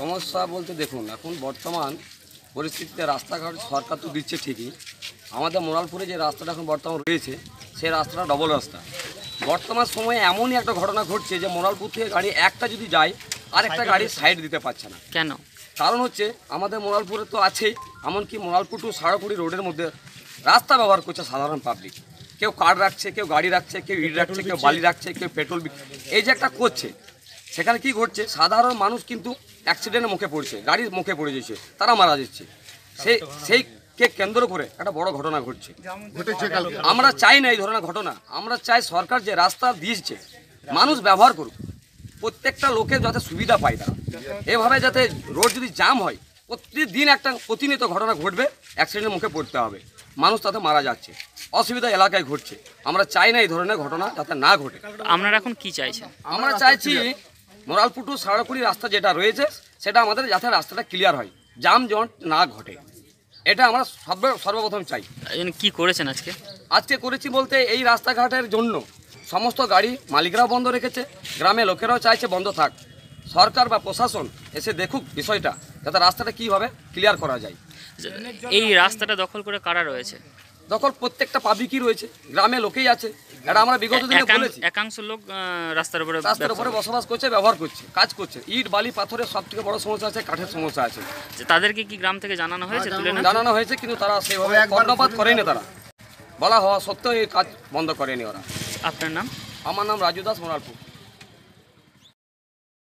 সমস্যা বলতে দেখুন এখন বর্তমান পরিস্থিতিতে রাস্তাঘাট সরকার তো দিচ্ছে ঠিকই আমাদের মোরালপুরে যে রাস্তাটা এখন বর্তমান রয়েছে সেই রাস্তাটা ডবল রাস্তা বর্তমান সময়ে এমনই একটা ঘটনা ঘটছে যে মোরালপুর থেকে গাড়ি একটা যদি যায় আর একটা গাড়ি সাইড দিতে পারছে না কেন কারণ হচ্ছে আমাদের মোরালপুরে তো আছেই এমনকি মোরালপুর টু সারাপুরি রোডের মধ্যে রাস্তা ব্যবহার করছে সাধারণ পাবলিক কেউ কার রাখছে কেউ গাড়ি রাখছে কেউ ইট রাখছে কেউ বালি রাখছে কেউ পেট্রোল এই যে একটা করছে সেখানে কি ঘটছে সাধারণ মানুষ কিন্তু অ্যাক্সিডেন্টের মুখে পড়ছে গাড়ির মুখে পড়ে যাচ্ছে তারা মারা যাচ্ছে সেই সেই কে কেন্দ্র করে একটা বড় ঘটনা ঘটছে আমরা চাই না এই ধরনের ঘটনা আমরা চাই সরকার যে রাস্তা দিয়েছে মানুষ ব্যবহার করুক প্রত্যেকটা লোকের যাতে সুবিধা পায় তারা এভাবে যাতে রোড যদি জাম হয় প্রতিদিন একটা প্রতিনিয়ত ঘটনা ঘটবে অ্যাক্সিডেন্টের মুখে পড়তে হবে মানুষ তাতে মারা যাচ্ছে অসুবিধা এলাকায় ঘটছে আমরা চাই না এই ধরনের ঘটনা যাতে না ঘটে আপনারা এখন কি চাইছেন আমরা চাইছি মোরালপুটু সারাকুড়ি রাস্তা যেটা রয়েছে সেটা আমাদের যাতে রাস্তাটা ক্লিয়ার হয় জাম জট না ঘটে এটা আমরা সর্ব সর্বপ্রথম চাই কি করেছেন আজকে আজকে করেছি বলতে এই রাস্তাঘাটের জন্য সমস্ত গাড়ি মালিকরাও বন্ধ রেখেছে গ্রামে লোকেরাও চাইছে বন্ধ থাক সরকার বা প্রশাসন এসে দেখুক বিষয়টা যাতে রাস্তাটা কীভাবে ক্লিয়ার করা যায় এই রাস্তাটা দখল করে কারা রয়েছে দখল প্রত্যেকটা পাবলিকই রয়েছে গ্রামে লোকেই আছে এটা আমরা বিগত দিনে বলেছি একাংশ লোক রাস্তার উপরে রাস্তার উপরে বসবাস করছে ব্যবহার করছে কাজ করছে ইট বালি পাথরের সব থেকে বড় সমস্যা আছে কাঠের সমস্যা আছে যে তাদেরকে কি গ্রাম থেকে জানানো হয়েছে হ্যাঁ, জানানো হয়েছে কিন্তু তারা সেভাবে কর্ণপাত করেনি তারা বলা হওয়া সত্ত্বেও এই কাজ বন্ধ করেনি ওরা আপনার নাম আমার নাম রাজু দাস মোনালপুর